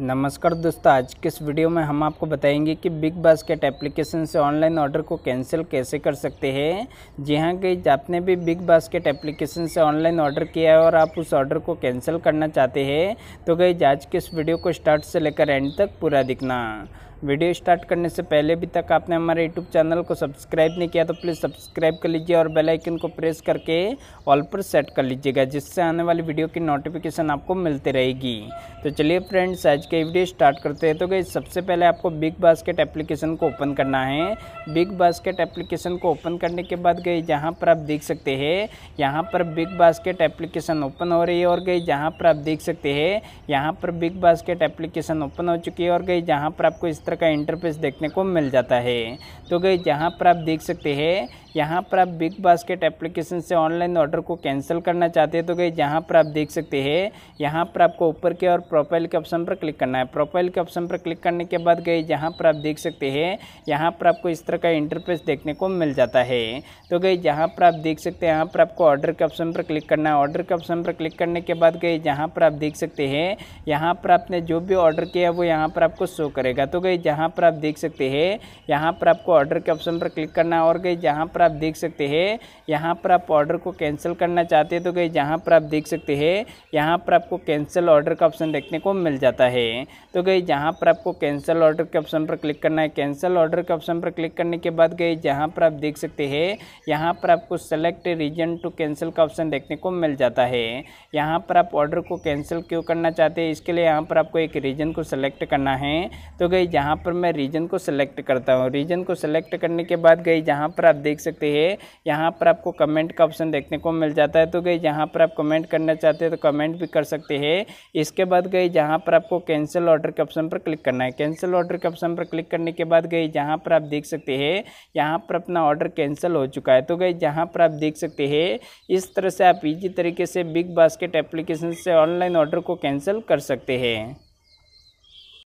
नमस्कार दोस्तों आज के इस वीडियो में हम आपको बताएंगे कि बिग बास्केट एप्लीकेशन से ऑनलाइन ऑर्डर को कैंसिल कैसे कर सकते हैं जी हाँ कि आपने भी बिग बास्केट एप्लीकेशन से ऑनलाइन ऑर्डर किया है और आप उस ऑर्डर को कैंसिल करना चाहते हैं तो गई आज के इस वीडियो को स्टार्ट से लेकर एंड तक पूरा दिखना वीडियो स्टार्ट करने से पहले भी तक आपने हमारे यूट्यूब चैनल को सब्सक्राइब नहीं किया तो प्लीज़ सब्सक्राइब कर लीजिए और बेल आइकन को प्रेस करके ऑल पर सेट कर लीजिएगा जिससे आने वाली वीडियो की नोटिफिकेशन आपको मिलती रहेगी तो चलिए फ्रेंड्स आज के वीडियो स्टार्ट करते हैं तो गई सबसे पहले आपको बिग बास्केट एप्लीकेशन को ओपन करना है बिग बास्केट एप्लीकेशन को ओपन करने के बाद गई जहाँ पर आप देख सकते हैं यहाँ पर बिग बास्केट एप्लीकेशन ओपन हो रही है और गई जहाँ पर आप देख सकते हैं यहाँ पर बिग बास्केट एप्लीकेशन ओपन हो चुकी है और गई जहाँ पर आपको इस तरह का इंटरफेस देखने को मिल जाता है तो गई यहाँ पर आप देख सकते हैं यहाँ पर आप बिग बास्केट एप्लीकेशन से ऑनलाइन ऑर्डर को कैंसिल करना चाहते हैं तो गई यहाँ पर आप देख सकते हैं यहाँ पर आपको ऊपर के और प्रोफाइल के ऑप्शन पर क्लिक करना है प्रोफाइल के ऑप्शन पर क्लिक करने के बाद गई जहाँ पर आप देख सकते हैं यहाँ पर आपको इस तरह का इंटरफेस देखने को मिल जाता है तो गई जहाँ पर आप देख सकते हैं यहाँ पर आपको ऑर्डर के ऑप्शन पर क्लिक करना है ऑर्डर के ऑप्शन पर क्लिक करने के बाद गई जहाँ पर आप देख सकते हैं यहाँ पर आपने जो भी ऑर्डर किया वो यहाँ पर आपको शो करेगा तो गई जहाँ पर आप देख सकते हैं यहाँ पर आपको ऑर्डर के ऑप्शन पर क्लिक करना है और गई जहाँ पर आप देख सकते हैं यहाँ पर आप ऑर्डर को कैंसिल करना चाहते हैं तो गई जहाँ पर आप देख सकते हैं यहाँ पर आपको कैंसिल ऑर्डर का ऑप्शन देखने को मिल जाता है तो गई जहाँ पर आपको कैंसिल ऑर्डर के ऑप्शन पर क्लिक करना है कैंसिल ऑर्डर के ऑप्शन पर क्लिक करने के बाद गई जहाँ पर आप देख सकते हैं यहाँ पर आपको सेलेक्ट रीजन टू कैंसिल का ऑप्शन देखने को मिल जाता है यहाँ पर आप ऑर्डर को कैंसिल क्यों करना चाहते हैं इसके लिए यहाँ पर आपको एक रीजन को सेलेक्ट करना है तो गई जहाँ पर मैं रीजन को सेलेक्ट करता हूँ रीजन को सेलेक्ट करने के बाद गई जहाँ पर आप देख सकते सकते हैं यहाँ पर आपको कमेंट का ऑप्शन देखने को मिल जाता है तो गई जहाँ पर आप कमेंट करना चाहते हैं तो कमेंट भी कर सकते हैं इसके बाद गई जहाँ पर आपको कैंसिल ऑर्डर के ऑप्शन पर क्लिक करना है कैंसिल ऑर्डर के ऑप्शन पर क्लिक करने के बाद गई जहाँ पर आप देख सकते हैं यहाँ पर अपना ऑर्डर कैंसिल हो चुका है तो गई जहाँ पर आप देख सकते हैं इस तरह से आप ईजी तरीके से बिग बास्केट एप्लीकेशन से ऑनलाइन ऑर्डर को कैंसिल कर सकते हैं